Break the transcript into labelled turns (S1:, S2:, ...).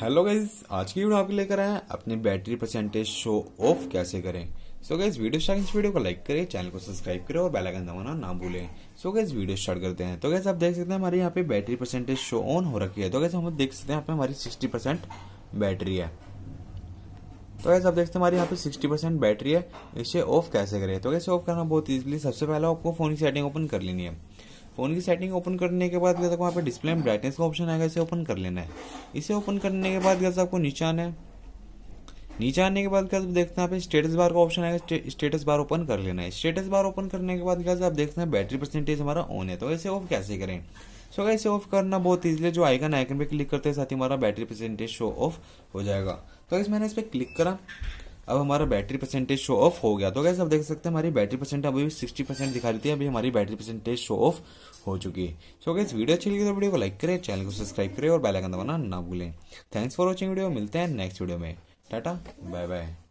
S1: hello guys
S2: आज की video आपके लेकर आए अपनी बैटरी परसेंटेज शो ऑफ कैसे करें सो गाइज वीडियो स्टार्ट इस वीडियो को लाइक करें चैनल को सब्सक्राइब करें और बेल आइकन दबाना ना भूलें सो गाइज वीडियो स्टार्ट करते हैं तो गैस आप देख सकते हैं हमारे यहाँ पे बैटरी परसेंटेज शो ऑन हो रखी है तो गैस हम देख सकते हैं यहाँ पे हमारी सिक्सटी बैटरी है तो गैस आप देखते हैं हमारे यहाँ पे सिक्सटी परसेंट बैटरी है इसे ऑफ कैसे करें तो कैसे ऑफ करना बहुत ईजिली सबसे पहले आपको फोन की सेटिंग ओपन कर लेनी है फ़ोन की सेटिंग ओपन करने के बाद जैसा वहाँ पर डिस्प्ले में ब्राइटनेस का ऑप्शन आएगा इसे ओपन कर लेना है इसे ओपन करने के बाद जैसा आपको नीचे आना है नीचे आने के बाद क्या देखते हैं आप स्टेटस बार का ऑप्शन आएगा स्टेटस बार ओपन कर लेना है स्टेटस बार ओपन करने के बाद क्या आप देखते हैं बैटरी परसेंटेज हमारा ऑन है तो इसे ऑफ कैसे करें सो so, इसे ऑफ करना बहुत ईजिली जो आइकन आइकन पे क्लिक करते हैं साथ ही हमारा बैटरी परसेंटेज शो ऑफ हो जाएगा तो इस मैंने इस पर क्लिक करा अब हमारा बैटरी परसेंटेज शो ऑफ हो गया तो कैसे आप देख सकते हैं हमारी बैटरी परसेंट अभी सिक्सटी परसेंट दिखा रही थी अभी हमारी बैटरी परसेंटेज शो ऑफ हो चुकी है सो कैसे वीडियो अच्छी लगी तो वीडियो को लाइक करें चैनल को सब्सक्राइब करें और बेल आइकन दबाना ना भूलें थैंक्स फॉर वॉचिंग वीडियो मिलते हैं नेक्स्ट वीडियो में टाटा बाय बाय